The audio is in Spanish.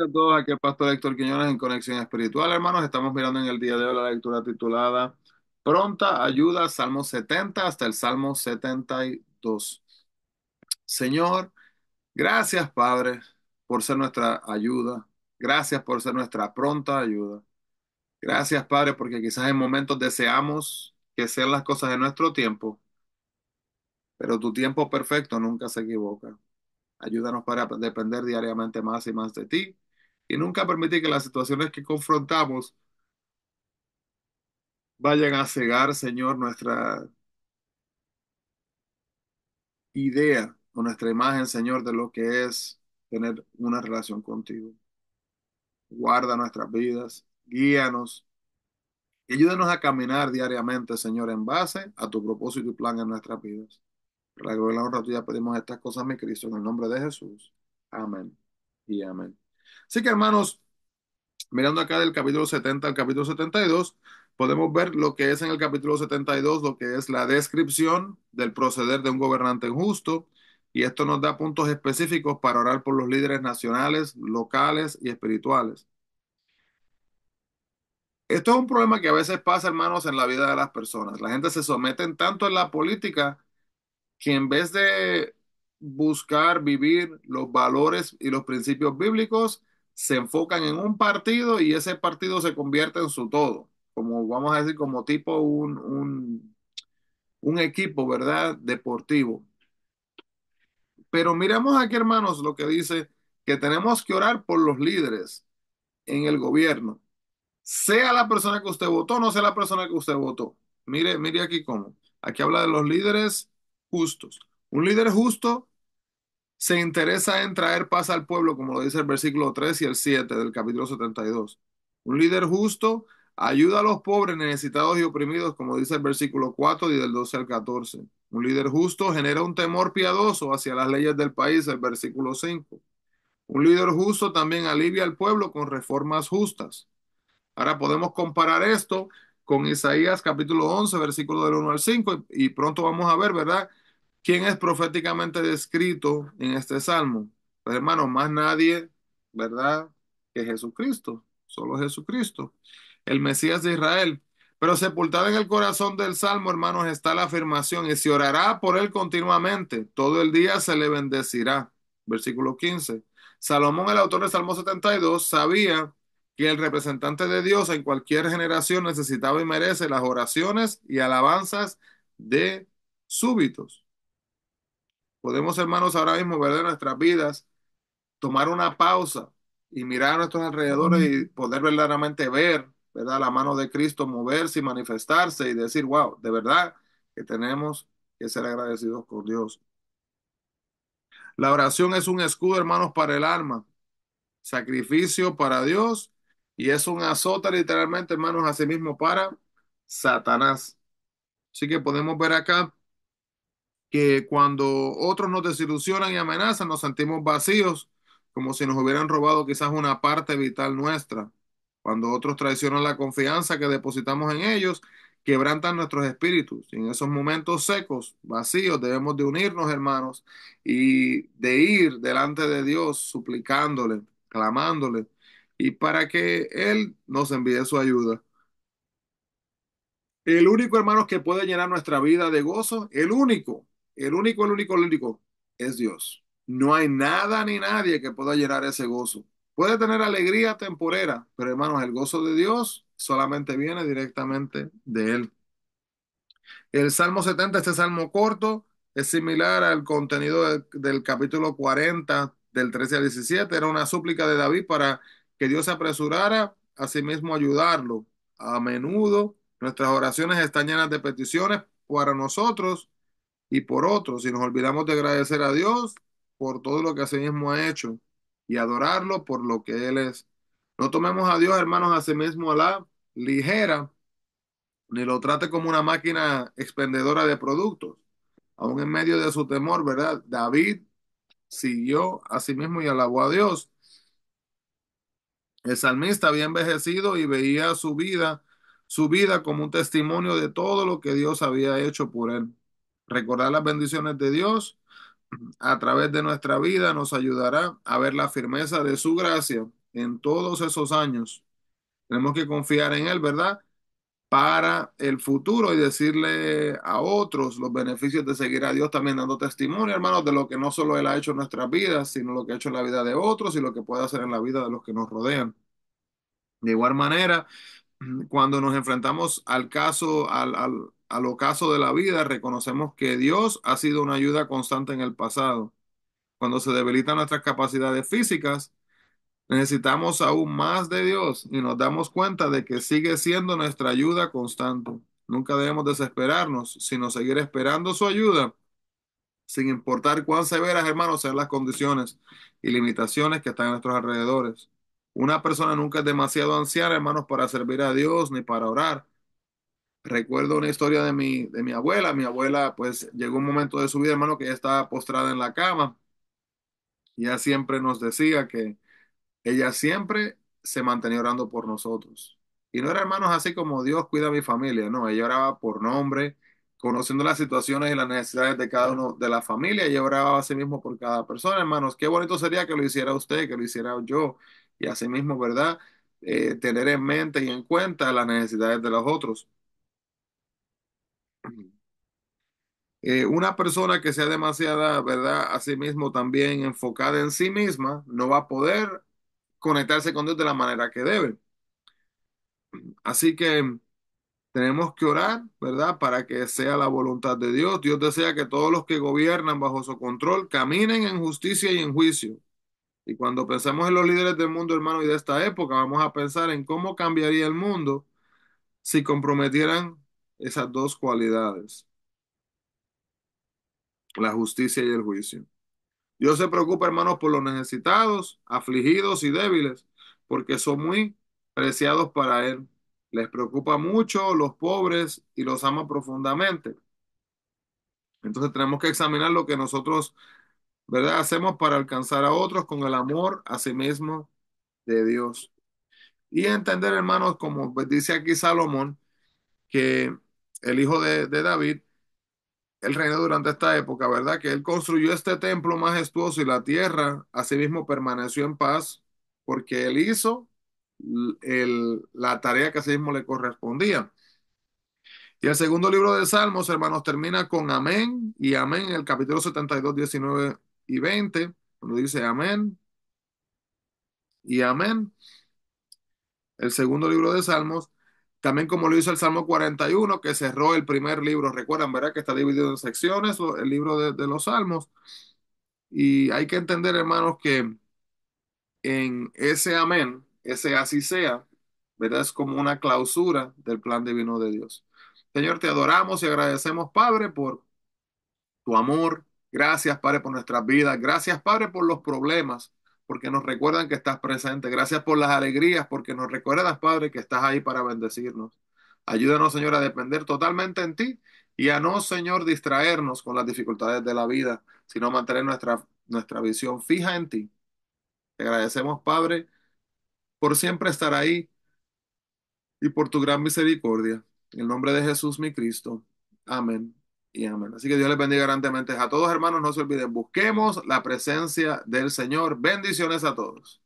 a todos, aquí el pastor Héctor Quiñones en Conexión Espiritual, hermanos. Estamos mirando en el día de hoy la lectura titulada Pronta Ayuda, Salmo 70 hasta el Salmo 72. Señor, gracias Padre por ser nuestra ayuda. Gracias por ser nuestra pronta ayuda. Gracias Padre porque quizás en momentos deseamos que sean las cosas de nuestro tiempo, pero tu tiempo perfecto nunca se equivoca. Ayúdanos para depender diariamente más y más de ti y nunca permitir que las situaciones que confrontamos vayan a cegar, Señor, nuestra idea o nuestra imagen, Señor, de lo que es tener una relación contigo. Guarda nuestras vidas, guíanos y ayúdanos a caminar diariamente, Señor, en base a tu propósito y plan en nuestras vidas gloria y la honra tuya pedimos estas cosas, mi Cristo, en el nombre de Jesús. Amén y amén. Así que, hermanos, mirando acá del capítulo 70 al capítulo 72, podemos ver lo que es en el capítulo 72, lo que es la descripción del proceder de un gobernante justo. Y esto nos da puntos específicos para orar por los líderes nacionales, locales y espirituales. Esto es un problema que a veces pasa, hermanos, en la vida de las personas. La gente se somete tanto en la política que en vez de buscar vivir los valores y los principios bíblicos, se enfocan en un partido y ese partido se convierte en su todo, como vamos a decir, como tipo un, equipo, ¿verdad? Deportivo. Pero miremos aquí, hermanos, lo que dice que tenemos que orar por los líderes en el gobierno. Sea la persona que usted votó, no sea la persona que usted votó. Mire, mire aquí cómo. Aquí habla de los líderes justos. Un líder justo se interesa en traer paz al pueblo, como lo dice el versículo 3 y el 7 del capítulo 72. Un líder justo ayuda a los pobres, necesitados y oprimidos, como dice el versículo 4 y del 12 al 14. Un líder justo genera un temor piadoso hacia las leyes del país, el versículo 5. Un líder justo también alivia al pueblo con reformas justas. Ahora podemos comparar esto con Isaías capítulo 11, versículo del 1 al 5, y pronto vamos a ver, ¿verdad? ¿Quién es proféticamente descrito en este salmo? Pues hermanos, más nadie, ¿verdad? Que Jesucristo, solo Jesucristo, el Mesías de Israel. Pero sepultada en el corazón del salmo, hermanos, está la afirmación, y se orará por él continuamente, todo el día se le bendecirá. Versículo 15. Salomón, el autor del Salmo 72, sabía que el representante de Dios en cualquier generación necesitaba y merece las oraciones y alabanzas de súbitos. Podemos, hermanos, ahora mismo, ver En nuestras vidas, tomar una pausa y mirar a nuestros alrededores y poder verdaderamente ver, ¿verdad? La mano de Cristo moverse y manifestarse y decir, wow, de verdad que tenemos que ser agradecidos con Dios. La oración es un escudo, hermanos, para el alma, sacrificio para Dios y es un azote literalmente, hermanos, a sí mismo para Satanás. Así que podemos ver acá que cuando otros nos desilusionan y amenazan, nos sentimos vacíos, como si nos hubieran robado quizás una parte vital nuestra. Cuando otros traicionan la confianza que depositamos en ellos, quebrantan nuestros espíritus. Y en esos momentos secos, vacíos, debemos de unirnos, hermanos, y de ir delante de Dios, suplicándole, clamándole, y para que Él nos envíe su ayuda. El único, hermanos, que puede llenar nuestra vida de gozo, el único el único, el único, el único es Dios. No hay nada ni nadie que pueda llenar ese gozo. Puede tener alegría temporera, pero hermanos, el gozo de Dios solamente viene directamente de Él. El Salmo 70, este salmo corto, es similar al contenido del, capítulo 40, del 13 al 17. Era una súplica de David para que Dios se apresurara a sí mismo ayudarlo. A menudo nuestras oraciones están llenas de peticiones para nosotros y por otro, si nos olvidamos de agradecer a Dios por todo lo que sí mismo ha hecho y adorarlo por lo que Él es. No tomemos a Dios, hermanos, a sí mismo a la ligera, ni lo trate como una máquina expendedora de productos. Aún en medio de su temor, ¿verdad? David siguió a sí mismo y alabó a Dios. El salmista había envejecido y veía su vida, su vida como un testimonio de todo lo que Dios había hecho por él. Recordar las bendiciones de Dios a través de nuestra vida nos ayudará a ver la firmeza de su gracia en todos esos años. Tenemos que confiar en Él, ¿verdad? Para el futuro y decirle a otros los beneficios de seguir a Dios también dando testimonio, hermanos, de lo que no solo Él ha hecho en nuestras vidas, sino lo que ha hecho en la vida de otros y lo que puede hacer en la vida de los que nos rodean. De igual manera, cuando nos enfrentamos al caso, al, al, al ocaso de la vida, reconocemos que Dios ha sido una ayuda constante en el pasado. Cuando se debilitan nuestras capacidades físicas, necesitamos aún más de Dios y nos damos cuenta de que sigue siendo nuestra ayuda constante. Nunca debemos desesperarnos, sino seguir esperando su ayuda, sin importar cuán severas, hermanos, sean las condiciones y limitaciones que están a nuestros alrededores. Una persona nunca es demasiado anciana, hermanos, para servir a Dios ni para orar recuerdo una historia de mi, de mi abuela. Mi abuela, pues, llegó un momento de su vida, hermano, que ya estaba postrada en la cama. Y ella siempre nos decía que ella siempre se mantenía orando por nosotros. Y no era, hermanos, así como Dios cuida a mi familia, no, ella oraba por nombre, conociendo las situaciones y las necesidades de cada uno de la familia, ella oraba a sí mismo por cada persona, hermanos. Qué bonito sería que lo hiciera usted, que lo hiciera yo, y así mismo, ¿verdad? Eh, tener en mente y en cuenta las necesidades de los otros. Eh, una persona que sea demasiada, ¿verdad? A sí mismo también enfocada en sí misma, no va a poder conectarse con Dios de la manera que debe. Así que tenemos que orar, ¿verdad? Para que sea la voluntad de Dios. Dios desea que todos los que gobiernan bajo su control caminen en justicia y en juicio. Y cuando pensemos en los líderes del mundo, hermano, y de esta época, vamos a pensar en cómo cambiaría el mundo si comprometieran esas dos cualidades, la justicia y el juicio. Dios se preocupa, hermanos, por los necesitados, afligidos y débiles, porque son muy preciados para Él. Les preocupa mucho los pobres y los ama profundamente. Entonces tenemos que examinar lo que nosotros, ¿verdad?, hacemos para alcanzar a otros con el amor a sí mismo de Dios. Y entender, hermanos, como pues dice aquí Salomón, que el hijo de, David, el reino durante esta época, ¿verdad? Que él construyó este templo majestuoso y la tierra asimismo permaneció en paz porque él hizo la tarea que mismo le correspondía. Y el segundo libro de Salmos, hermanos, termina con amén y amén en el capítulo 72, 19 y 20, cuando dice amén y amén. El segundo libro de Salmos también como lo hizo el Salmo 41, que cerró el primer libro. Recuerdan, ¿verdad? Que está dividido en secciones, el libro de, los Salmos. Y hay que entender, hermanos, que en ese amén, ese así sea, ¿verdad? Es como una clausura del plan divino de Dios. Señor, te adoramos y agradecemos, Padre, por tu amor. Gracias, Padre, por nuestras vidas. Gracias, Padre, por los problemas porque nos recuerdan que estás presente. Gracias por las alegrías, porque nos recuerdas, Padre, que estás ahí para bendecirnos. Ayúdanos, Señor, a depender totalmente en ti y a no, Señor, distraernos con las dificultades de la vida, sino mantener nuestra, nuestra visión fija en ti. Te agradecemos, Padre, por siempre estar ahí y por tu gran misericordia. En el nombre de Jesús, mi Cristo. Amén. Así que Dios les bendiga grandemente a todos, hermanos. No se olviden, busquemos la presencia del Señor. Bendiciones a todos.